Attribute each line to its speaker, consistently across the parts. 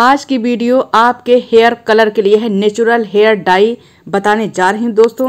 Speaker 1: आज की वीडियो आपके हेयर कलर के लिए है नेचुरल हेयर डाई बताने जा रही हूँ दोस्तों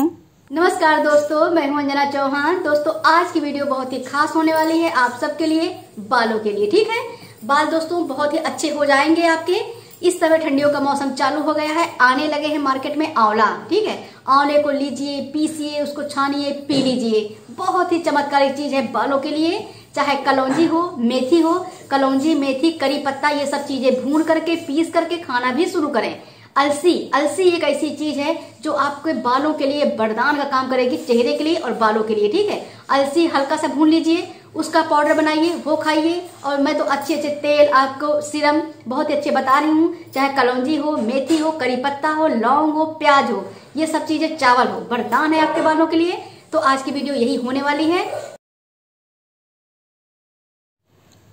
Speaker 2: नमस्कार दोस्तों मैं हूँ अंजना चौहान दोस्तों आज की वीडियो बहुत ही खास होने वाली है आप सबके लिए बालों के लिए ठीक है बाल दोस्तों बहुत ही अच्छे हो जाएंगे आपके इस समय ठंडियों का मौसम चालू हो गया है आने लगे हैं मार्केट में आंवला ठीक है आंवले को लीजिए पीसीए उसको छानिए पी लीजिए बहुत ही चमत्कारी चीज है बालों के लिए चाहे कलौजी हो मेथी हो कलौजी मेथी करी पत्ता ये सब चीजें भून करके पीस करके खाना भी शुरू करें अलसी अलसी एक ऐसी चीज है जो आपके बालों के लिए बरदान का काम करेगी चेहरे के लिए और बालों के लिए ठीक है अलसी हल्का सा भून लीजिए उसका पाउडर बनाइए वो खाइए और मैं तो अच्छे अच्छे तेल आपको सिरम बहुत ही अच्छे बता रही हूँ चाहे कलौजी हो मेथी हो करी पत्ता हो लौंग हो प्याज हो ये सब चीज़ें चावल हो बरदान है आपके बालों के लिए तो आज की वीडियो यही होने वाली है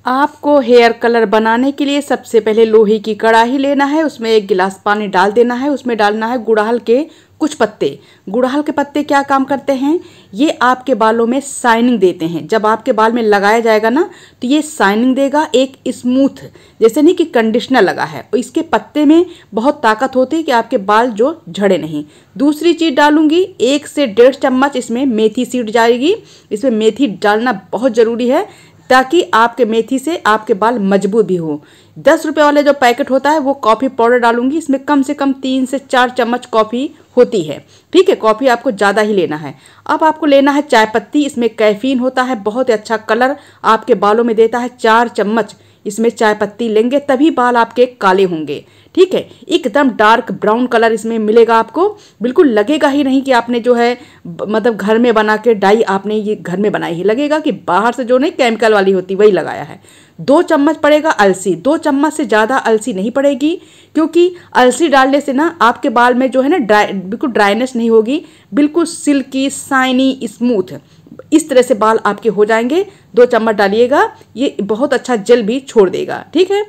Speaker 1: आपको हेयर कलर बनाने के लिए सबसे पहले लोहे की कड़ाही लेना है उसमें एक गिलास पानी डाल देना है उसमें डालना है गुड़हल के कुछ पत्ते गुड़हल के पत्ते क्या काम करते हैं ये आपके बालों में शाइनिंग देते हैं जब आपके बाल में लगाया जाएगा ना तो ये शाइनिंग देगा एक स्मूथ जैसे नहीं कि कंडीशनर लगा है और इसके पत्ते में बहुत ताकत होती है कि आपके बाल जो झड़े नहीं दूसरी चीज़ डालूंगी एक से डेढ़ चम्मच इसमें मेथी सीड जाएगी इसमें मेथी डालना बहुत ज़रूरी है ताकि आपके मेथी से आपके बाल मजबूत भी हो दस रुपये वाले जो पैकेट होता है वो कॉफ़ी पाउडर डालूंगी इसमें कम से कम तीन से चार चम्मच कॉफ़ी होती है ठीक है कॉफ़ी आपको ज़्यादा ही लेना है अब आपको लेना है चाय पत्ती इसमें कैफीन होता है बहुत ही अच्छा कलर आपके बालों में देता है चार चम्मच इसमें चाय पत्ती लेंगे तभी बाल आपके काले होंगे ठीक है एकदम डार्क ब्राउन कलर इसमें मिलेगा आपको बिल्कुल लगेगा ही नहीं कि आपने जो है मतलब घर में बना के डाई आपने ये घर में बनाई ही लगेगा कि बाहर से जो नहीं केमिकल वाली होती वही लगाया है दो चम्मच पड़ेगा अलसी दो चम्मच से ज़्यादा अलसी नहीं पड़ेगी क्योंकि अलसी डालने से ना आपके बाल में जो है ना ड्राई बिल्कुल ड्राइनेस नहीं होगी बिल्कुल सिल्की साइनी स्मूथ इस तरह से बाल आपके हो जाएंगे दो चम्मच डालिएगा ये बहुत अच्छा जल भी छोड़ देगा ठीक है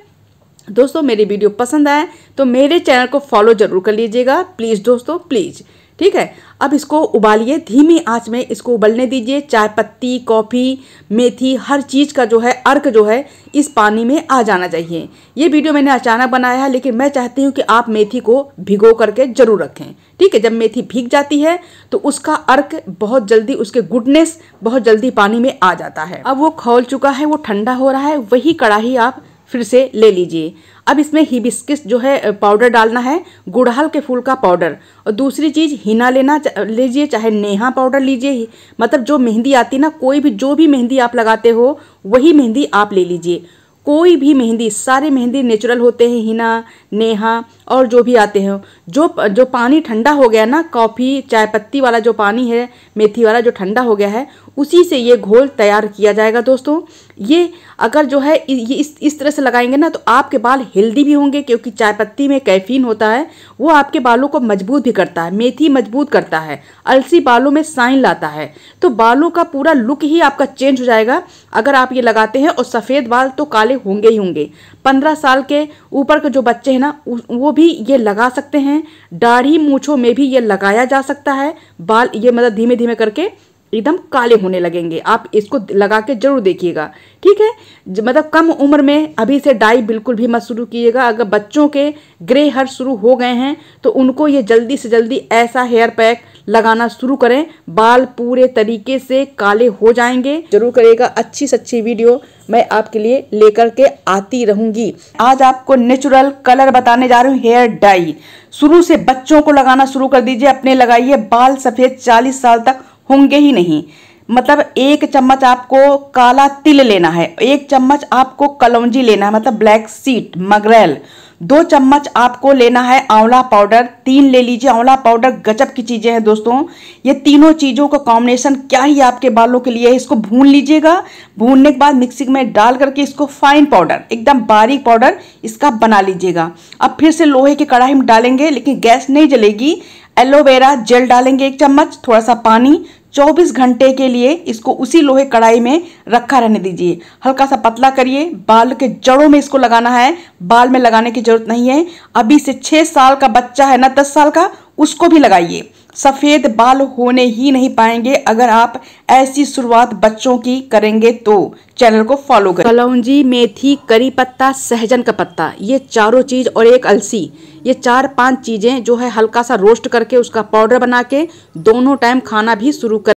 Speaker 1: दोस्तों मेरी वीडियो पसंद आए तो मेरे चैनल को फॉलो ज़रूर कर लीजिएगा प्लीज़ दोस्तों प्लीज़ ठीक है अब इसको उबालिए धीमी आंच में इसको उबलने दीजिए चाय पत्ती कॉफ़ी मेथी हर चीज़ का जो है अर्क जो है इस पानी में आ जाना चाहिए ये वीडियो मैंने अचानक बनाया है लेकिन मैं चाहती हूँ कि आप मेथी को भिगो करके ज़रूर रखें ठीक है जब मेथी भीग जाती है तो उसका अर्क बहुत जल्दी उसके गुडनेस बहुत जल्दी पानी में आ जाता है अब वो खोल चुका है वो ठंडा हो रहा है वही कढ़ाही आप फिर से ले लीजिए अब इसमें हिबिस्किस जो है पाउडर डालना है गुड़हल के फूल का पाउडर और दूसरी चीज़ हिना लेना लीजिए चाहे नेहा पाउडर लीजिए मतलब जो मेहंदी आती ना कोई भी जो भी मेहंदी आप लगाते हो वही मेहंदी आप ले लीजिए कोई भी मेहंदी सारे मेहंदी नेचुरल होते हैं हिना नेहा और जो भी आते हैं जो जो पानी ठंडा हो गया ना कॉफ़ी चाय पत्ती वाला जो पानी है मेथी वाला जो ठंडा हो गया है उसी से ये घोल तैयार किया जाएगा दोस्तों ये अगर जो है ये इस इस तरह से लगाएंगे ना तो आपके बाल हेल्दी भी होंगे क्योंकि चाय पत्ती में कैफीन होता है वो आपके बालों को मजबूत भी करता है मेथी मजबूत करता है अलसी बालों में साइन लाता है तो बालों का पूरा लुक ही आपका चेंज हो जाएगा अगर आप ये लगाते हैं और सफ़ेद बाल तो काले होंगे ही होंगे पंद्रह साल के ऊपर के जो बच्चे हैं ना वो भी ये लगा सकते हैं दाढ़ी मूछों में भी ये लगाया जा सकता है बाल ये मतलब धीमे धीमे करके एकदम काले होने लगेंगे आप इसको लगा के जरूर देखिएगा ठीक है मतलब कम उम्र में अभी से डाई बिल्कुल भी मत शुरू कीजिएगा अगर बच्चों के ग्रे हेयर शुरू हो गए हैं तो उनको ये जल्दी से जल्दी ऐसा हेयर पैक लगाना शुरू करें बाल पूरे तरीके से काले हो जाएंगे जरूर करेगा अच्छी से अच्छी वीडियो मैं आपके लिए लेकर के आती रहूंगी आज आपको नेचुरल कलर बताने जा रही हूँ हेयर डाई शुरू से बच्चों को लगाना शुरू कर दीजिए अपने लगाइए बाल सफेद चालीस साल तक होंगे ही नहीं मतलब एक चम्मच आपको काला तिल लेना है एक चम्मच आपको कलौजी लेना है मतलब ब्लैक सीट मगरेल दो चम्मच आपको लेना है आंवला पाउडर तीन ले लीजिए आंवला पाउडर गजब की चीज़ें हैं दोस्तों ये तीनों चीज़ों का कॉम्बिनेशन क्या ही आपके बालों के लिए है इसको भून लीजिएगा भूनने के बाद मिक्सिंग में डाल करके इसको फाइन पाउडर एकदम बारीक पाउडर इसका बना लीजिएगा अब फिर से लोहे की कढ़ाई में डालेंगे लेकिन गैस नहीं जलेगी एलोवेरा जेल डालेंगे एक चम्मच थोड़ा सा पानी 24 घंटे के लिए इसको उसी लोहे कढ़ाई में रखा रहने दीजिए हल्का सा पतला करिए बाल के जड़ों में इसको लगाना है बाल में लगाने की जरूरत नहीं है अभी से छः साल का बच्चा है ना दस साल का उसको भी लगाइए सफ़ेद बाल होने ही नहीं पाएंगे अगर आप ऐसी शुरुआत बच्चों की करेंगे तो चैनल को फॉलो करें कलौजी मेथी करी पत्ता सहजन का पत्ता ये चारों चीज़ और एक अलसी ये चार पांच चीज़ें जो है हल्का सा रोस्ट करके उसका पाउडर बना के दोनों टाइम खाना भी शुरू कर